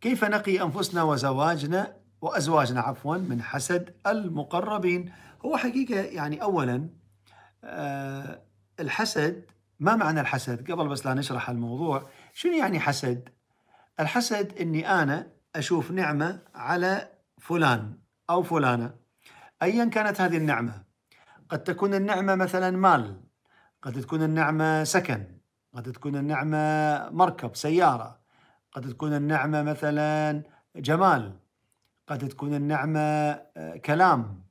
كيف نقي أنفسنا وزواجنا وأزواجنا عفوا من حسد المقربين هو حقيقة يعني أولا أه الحسد ما معنى الحسد قبل بس لا نشرح الموضوع شنو يعني حسد الحسد أني أنا أشوف نعمة على فلان أو فلانة أيا كانت هذه النعمة قد تكون النعمة مثلا مال قد تكون النعمة سكن قد تكون النعمة مركب سيارة قد تكون النعمة مثلا جمال قد تكون النعمة آه، كلام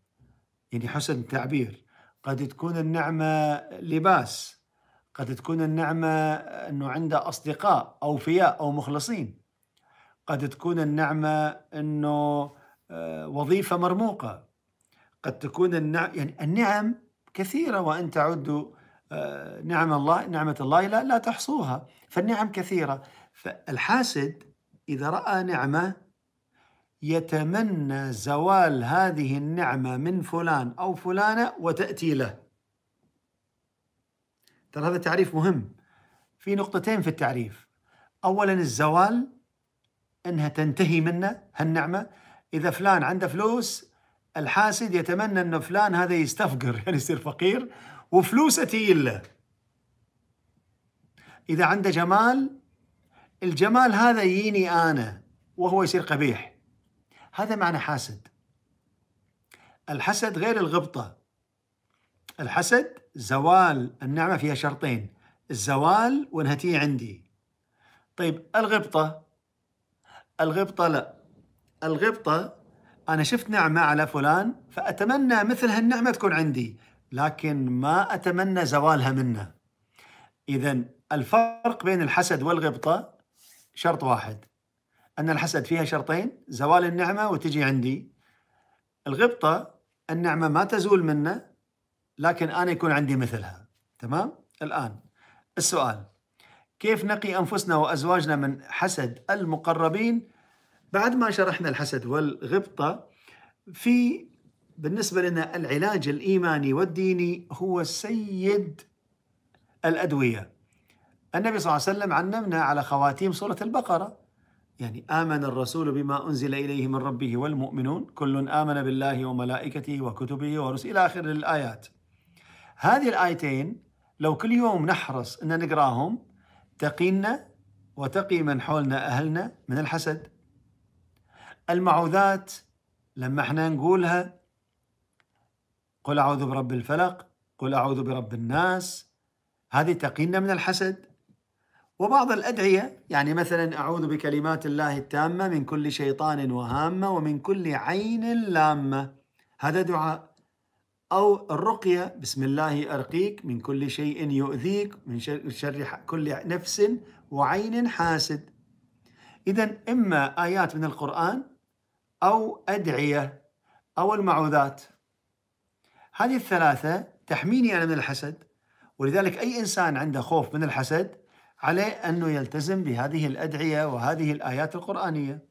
يعني حسن التعبير قد تكون النعمة آه، لباس قد تكون النعمة آه، أنه عنده أصدقاء أوفياء أو مخلصين قد تكون النعمة أنه وظيفة مرموقة قد تكون النعم يعني النعم كثيرة وإن تعدوا آه، نعم الله نعمة الله لا, لا تحصوها فالنعم كثيرة فالحاسد إذا رأى نعمة يتمنى زوال هذه النعمة من فلان أو فلانة وتأتي له ترى هذا تعريف مهم في نقطتين في التعريف أولا الزوال أنها تنتهي منا هالنعمة إذا فلان عنده فلوس الحاسد يتمنى أنه فلان هذا يستفقر يعني يصير فقير وفلوسه تيله اذا عنده جمال الجمال هذا يجيني انا وهو يصير قبيح هذا معنى حاسد الحسد غير الغبطه الحسد زوال النعمه فيها شرطين الزوال وانها عندي طيب الغبطه الغبطه لا الغبطه انا شفت نعمه على فلان فاتمنى مثل هالنعمه تكون عندي لكن ما اتمنى زوالها منه اذا الفرق بين الحسد والغبطه شرط واحد ان الحسد فيها شرطين زوال النعمه وتجي عندي الغبطه النعمه ما تزول منه لكن انا يكون عندي مثلها تمام الان السؤال كيف نقي انفسنا وازواجنا من حسد المقربين بعد ما شرحنا الحسد والغبطه في بالنسبة لنا العلاج الإيماني والديني هو سيد الأدوية النبي صلى الله عليه وسلم علمنا على خواتيم سورة البقرة يعني آمن الرسول بما أنزل إليه من ربه والمؤمنون كل آمن بالله وملائكته وكتبه ورسله إلى آخر الآيات هذه الآيتين لو كل يوم نحرص أن نقراهم تقينا وتقي من حولنا أهلنا من الحسد المعوذات لما احنا نقولها قل أعوذ برب الفلق قل أعوذ برب الناس هذه تقينا من الحسد وبعض الأدعية يعني مثلا أعوذ بكلمات الله التامة من كل شيطان وهامة ومن كل عين لامة هذا دعاء أو الرقية بسم الله أرقيك من كل شيء يؤذيك من شر كل نفس وعين حاسد إذا إما آيات من القرآن أو أدعية أو المعوذات هذه الثلاثة تحميني أنا من الحسد ولذلك أي إنسان عنده خوف من الحسد عليه أنه يلتزم بهذه الأدعية وهذه الآيات القرآنية